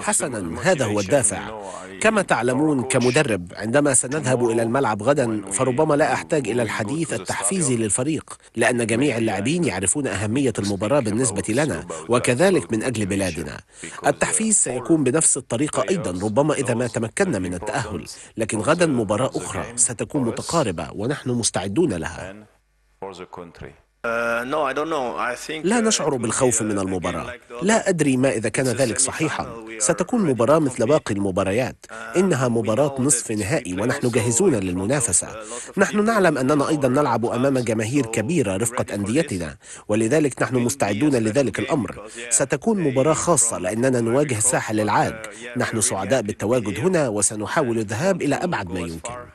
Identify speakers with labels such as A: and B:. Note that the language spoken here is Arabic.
A: حسنا هذا هو الدافع كما تعلمون كمدرب عندما سنذهب الى الملعب غدا فربما لا احتاج الى الحديث التحفيزي للفريق لان جميع اللاعبين يعرفون اهميه المباراه بالنسبه لنا وكذلك من اجل بلادنا التحفيز سيكون بنفس الطريقه ايضا ربما اذا ما تمكنا من التاهل لكن غدا مباراه اخرى ستكون متقاربه ونحن مستعدون لها Uh, لا uh, نشعر بالخوف من uh, المباراة لا أدري ما إذا كان ذلك صحيحا ستكون مباراة مثل باقي المباريات إنها مباراة نصف نهائي ونحن جاهزون للمنافسة نحن نعلم أننا أيضا نلعب أمام جماهير كبيرة رفقة أنديتنا ولذلك نحن مستعدون لذلك الأمر ستكون مباراة خاصة لأننا نواجه ساحل العاج نحن سعداء بالتواجد هنا وسنحاول الذهاب إلى أبعد ما يمكن